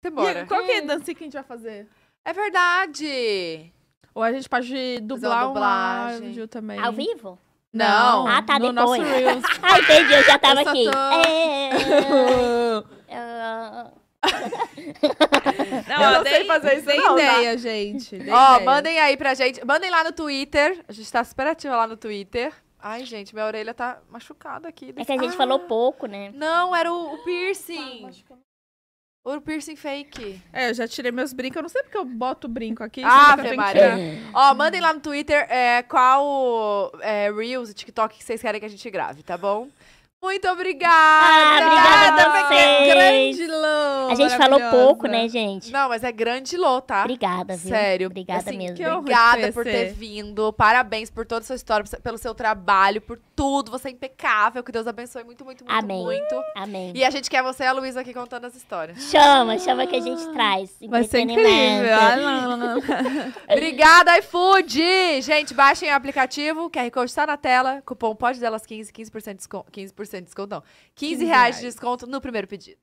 Você bora. E qual que é a hum. dancinha que a gente vai fazer? É verdade! Ou a gente pode dublar uma dublagem. também. Ao vivo? Não. Ah, tá, no depois. Nosso Reels. ah, entendi, eu já tava eu aqui. Tô... É... não, eu não dei, sei fazer isso, Sem não, tá? ideia, tá? gente. Dei Ó, ideia. mandem aí pra gente. Mandem lá no Twitter. A gente tá super ativa lá no Twitter. Ai, gente, minha orelha tá machucada aqui. É que a gente ah. falou pouco, né? Não, era o, o piercing. Ah, Ouro piercing fake. É, eu já tirei meus brincos. Eu não sei porque eu boto brinco aqui. Ah, Maria. Ó, mandem lá no Twitter é, qual é, Reels e TikTok que vocês querem que a gente grave, tá bom? Muito obrigada! Ah, obrigada a vocês! Grande a gente falou pouco, né, gente? Não, mas é grande Lô, tá? Obrigada, viu? Sério. Obrigada assim, mesmo. Que Obrigada por ter vindo. Parabéns por toda a sua história, pelo seu trabalho, por tudo. Você é impecável. Que Deus abençoe muito, muito, muito, Amém. muito. Amém. E a gente quer você e a Luísa aqui contando as histórias. Chama, chama que a gente traz. Vai ser incrível. Ah, não, não. Obrigada, iFood! Gente, baixem o aplicativo. O QR Code está na tela. Cupom pode delas 15, 15% de desconto. 15% de desconto, não. 15, 15 reais de desconto no primeiro pedido.